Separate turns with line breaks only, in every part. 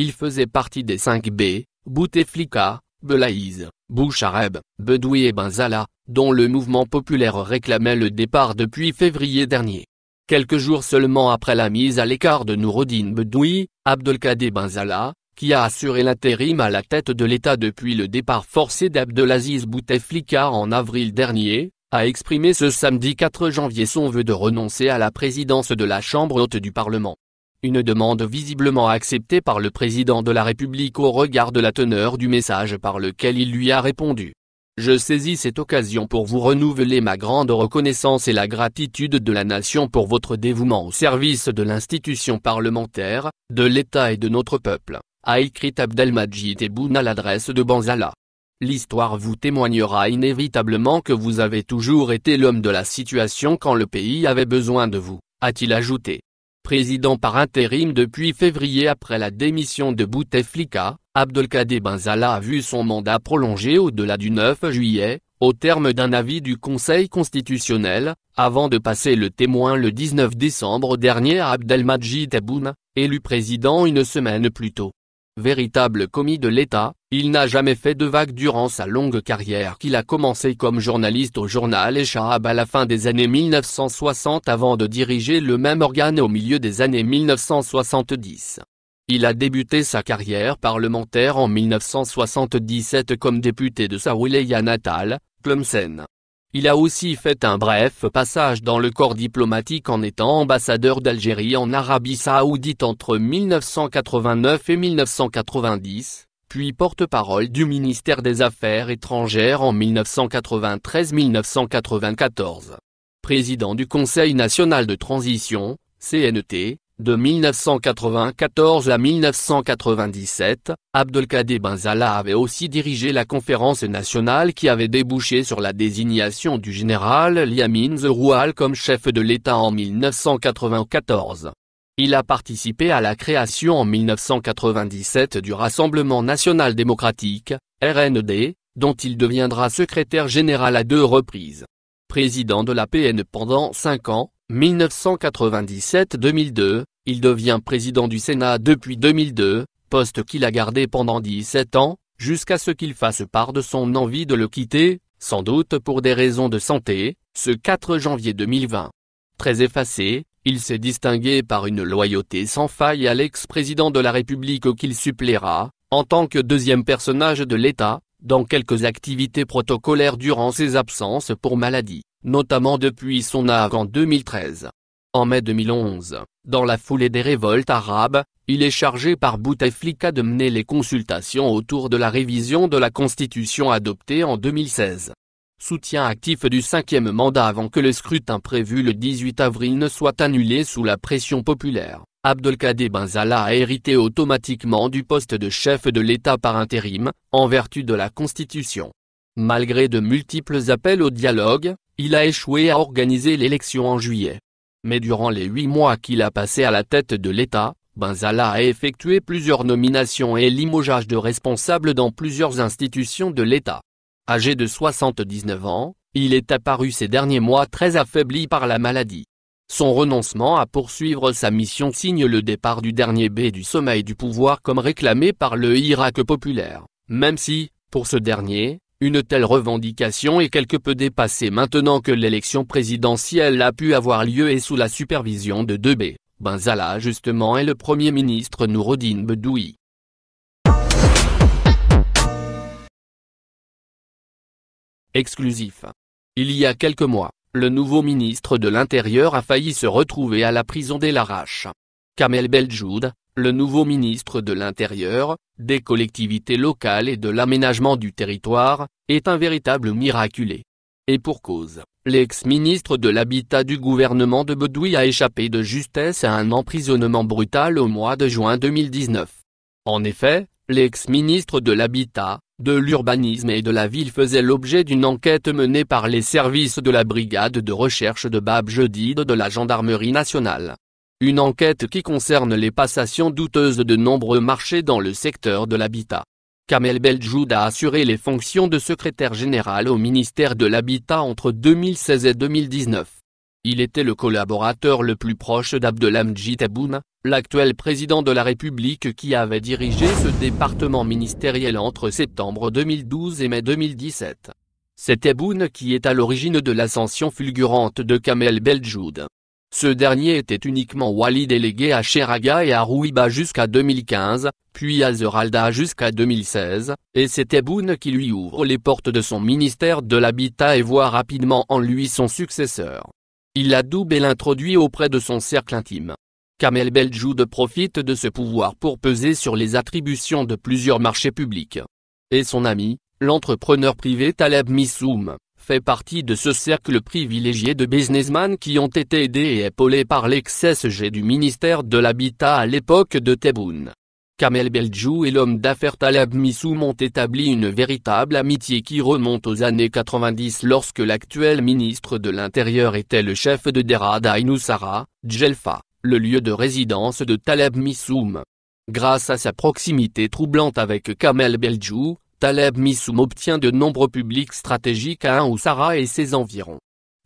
Il faisait partie des 5 B, Bouteflika, Belaïz, Bouchareb, Bedoui et Benzala, dont le mouvement populaire réclamait le départ depuis février dernier. Quelques jours seulement après la mise à l'écart de Nouroudine Bedoui, Abdelkader Benzala, qui a assuré l'intérim à la tête de l'État depuis le départ forcé d'Abdelaziz Bouteflika en avril dernier, a exprimé ce samedi 4 janvier son vœu de renoncer à la présidence de la Chambre haute du Parlement. Une demande visiblement acceptée par le président de la République au regard de la teneur du message par lequel il lui a répondu. Je saisis cette occasion pour vous renouveler ma grande reconnaissance et la gratitude de la nation pour votre dévouement au service de l'institution parlementaire, de l'État et de notre peuple, a écrit Abdelmajid Tebboune à l'adresse de Banzala. L'histoire vous témoignera inévitablement que vous avez toujours été l'homme de la situation quand le pays avait besoin de vous, a-t-il ajouté président par intérim depuis février après la démission de Bouteflika, Abdelkader Benzala a vu son mandat prolongé au-delà du 9 juillet, au terme d'un avis du Conseil constitutionnel, avant de passer le témoin le 19 décembre dernier à Abdelmajid Tebboune, élu président une semaine plus tôt. Véritable commis de l'État, il n'a jamais fait de vague durant sa longue carrière qu'il a commencé comme journaliste au journal Echaab à la fin des années 1960 avant de diriger le même organe au milieu des années 1970. Il a débuté sa carrière parlementaire en 1977 comme député de sa wilaya natale, Plomsen. Il a aussi fait un bref passage dans le corps diplomatique en étant ambassadeur d'Algérie en Arabie Saoudite entre 1989 et 1990, puis porte-parole du ministère des Affaires étrangères en 1993-1994. Président du Conseil national de transition, CNT, de 1994 à 1997, Abdelkader Benzala avait aussi dirigé la conférence nationale qui avait débouché sur la désignation du général Liamine Zeroual comme chef de l'État en 1994. Il a participé à la création en 1997 du Rassemblement national démocratique, RND, dont il deviendra secrétaire général à deux reprises. Président de la PN pendant cinq ans, 1997-2002, il devient président du Sénat depuis 2002, poste qu'il a gardé pendant 17 ans, jusqu'à ce qu'il fasse part de son envie de le quitter, sans doute pour des raisons de santé, ce 4 janvier 2020. Très effacé, il s'est distingué par une loyauté sans faille à l'ex-président de la République qu'il suppléera, en tant que deuxième personnage de l'État, dans quelques activités protocolaires durant ses absences pour maladie, notamment depuis son arc en 2013. En mai 2011, dans la foulée des révoltes arabes, il est chargé par Bouteflika de mener les consultations autour de la révision de la constitution adoptée en 2016 soutien actif du cinquième mandat avant que le scrutin prévu le 18 avril ne soit annulé sous la pression populaire. Abdelkader Benzala a hérité automatiquement du poste de chef de l'État par intérim, en vertu de la Constitution. Malgré de multiples appels au dialogue, il a échoué à organiser l'élection en juillet. Mais durant les huit mois qu'il a passé à la tête de l'État, Benzala a effectué plusieurs nominations et limogeages de responsables dans plusieurs institutions de l'État. Âgé de 79 ans, il est apparu ces derniers mois très affaibli par la maladie. Son renoncement à poursuivre sa mission signe le départ du dernier B du sommeil du pouvoir comme réclamé par le Irak populaire, même si, pour ce dernier, une telle revendication est quelque peu dépassée maintenant que l'élection présidentielle a pu avoir lieu et sous la supervision de 2B. Benzala justement est le premier ministre Nourodine Bedoui. exclusif. Il y a quelques mois, le nouveau ministre de l'Intérieur a failli se retrouver à la prison des laraches Kamel Beljoud, le nouveau ministre de l'Intérieur, des collectivités locales et de l'aménagement du territoire, est un véritable miraculé. Et pour cause, l'ex-ministre de l'Habitat du gouvernement de Bedoui a échappé de justesse à un emprisonnement brutal au mois de juin 2019. En effet, l'ex-ministre de l'Habitat, de l'Urbanisme et de la Ville faisait l'objet d'une enquête menée par les services de la Brigade de recherche de Bab Jedid de la Gendarmerie nationale. Une enquête qui concerne les passations douteuses de nombreux marchés dans le secteur de l'habitat. Kamel Beljoud a assuré les fonctions de secrétaire général au ministère de l'Habitat entre 2016 et 2019. Il était le collaborateur le plus proche d’Abdelhamjid Tebboune, l'actuel président de la République qui avait dirigé ce département ministériel entre septembre 2012 et mai 2017. C'est Aboun qui est à l'origine de l'ascension fulgurante de Kamel Beljoud. Ce dernier était uniquement wali délégué à Cheraga et à Rouiba jusqu'à 2015, puis à Zeralda jusqu'à 2016, et c'est Aboun qui lui ouvre les portes de son ministère de l'Habitat et voit rapidement en lui son successeur. Il la double et l'introduit auprès de son cercle intime. Kamel Beljoud profite de ce pouvoir pour peser sur les attributions de plusieurs marchés publics. Et son ami, l'entrepreneur privé Taleb Missoum, fait partie de ce cercle privilégié de businessmen qui ont été aidés et épaulés par l'ex-SG du ministère de l'Habitat à l'époque de Tebboune. Kamel Beljou et l'homme d'affaires Taleb Missoum ont établi une véritable amitié qui remonte aux années 90 lorsque l'actuel ministre de l'Intérieur était le chef de Derada Oussara, Djelfa, le lieu de résidence de Taleb Missoum. Grâce à sa proximité troublante avec Kamel Beljou, Taleb Missoum obtient de nombreux publics stratégiques à Oussara et ses environs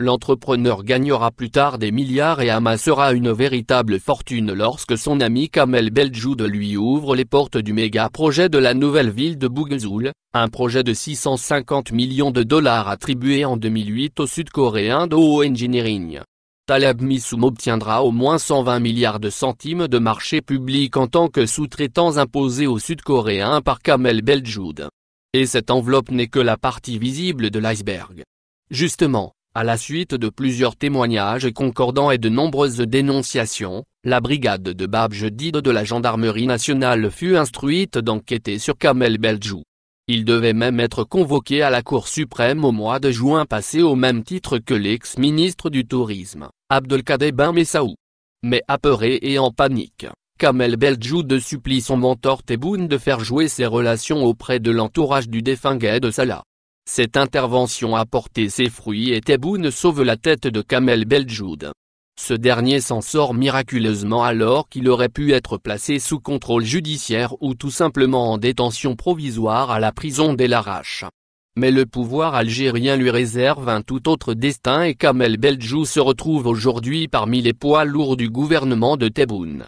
l'entrepreneur gagnera plus tard des milliards et amassera une véritable fortune lorsque son ami Kamel Beljoud lui ouvre les portes du méga projet de la nouvelle ville de Bougzoul, un projet de 650 millions de dollars attribué en 2008 au sud-coréen Do Engineering. Taleb Misum obtiendra au moins 120 milliards de centimes de marché public en tant que sous-traitants imposés au sud coréen par Kamel Beljoud. Et cette enveloppe n'est que la partie visible de l'iceberg. Justement, à la suite de plusieurs témoignages concordants et de nombreuses dénonciations, la brigade de Bab de la gendarmerie nationale fut instruite d'enquêter sur Kamel Beljou. Il devait même être convoqué à la Cour suprême au mois de juin passé au même titre que l'ex-ministre du Tourisme, Abdelkader Ben Messaou. Mais apeuré et en panique, Kamel Beljou de supplie son mentor Tebboune de faire jouer ses relations auprès de l'entourage du défunt de Salah. Cette intervention a porté ses fruits et Tebboune sauve la tête de Kamel Beljoud. Ce dernier s'en sort miraculeusement alors qu'il aurait pu être placé sous contrôle judiciaire ou tout simplement en détention provisoire à la prison d'El Arache. Mais le pouvoir algérien lui réserve un tout autre destin et Kamel Beljoud se retrouve aujourd'hui parmi les poids lourds du gouvernement de Tebboune.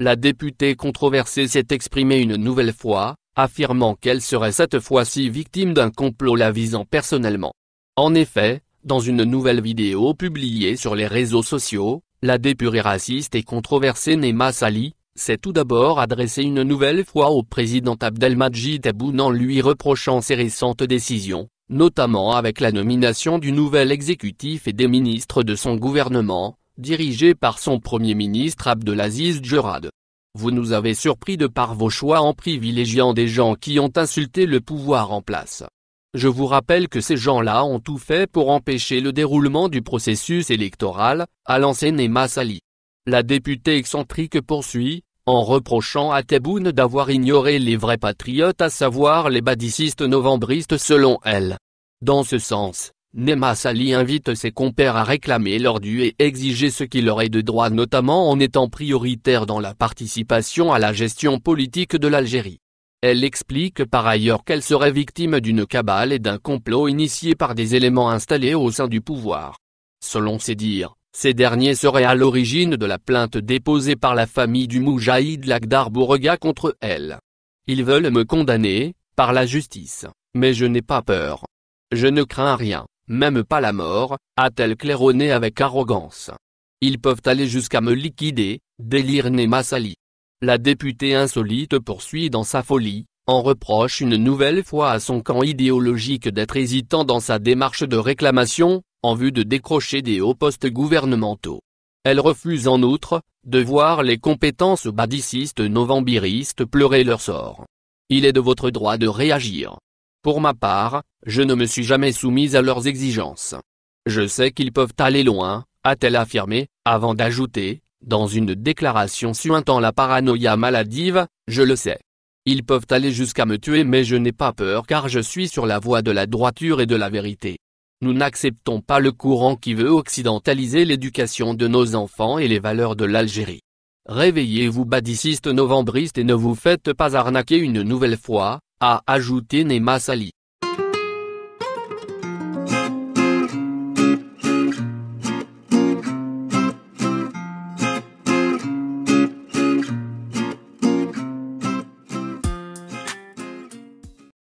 La députée controversée s'est exprimée une nouvelle fois, affirmant qu'elle serait cette fois-ci victime d'un complot la visant personnellement. En effet, dans une nouvelle vidéo publiée sur les réseaux sociaux, la dépurée raciste et controversée Nema Sali, s'est tout d'abord adressée une nouvelle fois au président Abdelmajid Tebboune en lui reprochant ses récentes décisions, notamment avec la nomination du nouvel exécutif et des ministres de son gouvernement, dirigé par son premier ministre Abdelaziz jurad vous nous avez surpris de par vos choix en privilégiant des gens qui ont insulté le pouvoir en place. Je vous rappelle que ces gens-là ont tout fait pour empêcher le déroulement du processus électoral, a lancé Nema Sali. La députée excentrique poursuit, en reprochant à Tebboune d'avoir ignoré les vrais patriotes à savoir les badicistes novembristes selon elle. Dans ce sens, Nema Sali invite ses compères à réclamer leur dû et exiger ce qui leur est de droit notamment en étant prioritaire dans la participation à la gestion politique de l'Algérie. Elle explique par ailleurs qu'elle serait victime d'une cabale et d'un complot initié par des éléments installés au sein du pouvoir. Selon ses dires, ces derniers seraient à l'origine de la plainte déposée par la famille du Moujahid Lagdar Bourga contre elle. Ils veulent me condamner, par la justice, mais je n'ai pas peur. Je ne crains rien même pas la mort, a-t-elle claironné avec arrogance. Ils peuvent aller jusqu'à me liquider, délire ma La députée insolite poursuit dans sa folie, en reproche une nouvelle fois à son camp idéologique d'être hésitant dans sa démarche de réclamation, en vue de décrocher des hauts postes gouvernementaux. Elle refuse en outre, de voir les compétences badicistes novambiristes pleurer leur sort. Il est de votre droit de réagir. Pour ma part, je ne me suis jamais soumise à leurs exigences. Je sais qu'ils peuvent aller loin, a-t-elle affirmé, avant d'ajouter, dans une déclaration suintant la paranoïa maladive, je le sais. Ils peuvent aller jusqu'à me tuer mais je n'ai pas peur car je suis sur la voie de la droiture et de la vérité. Nous n'acceptons pas le courant qui veut occidentaliser l'éducation de nos enfants et les valeurs de l'Algérie. Réveillez-vous badicistes novembristes et ne vous faites pas arnaquer une nouvelle fois, a ajouté Nema Sali.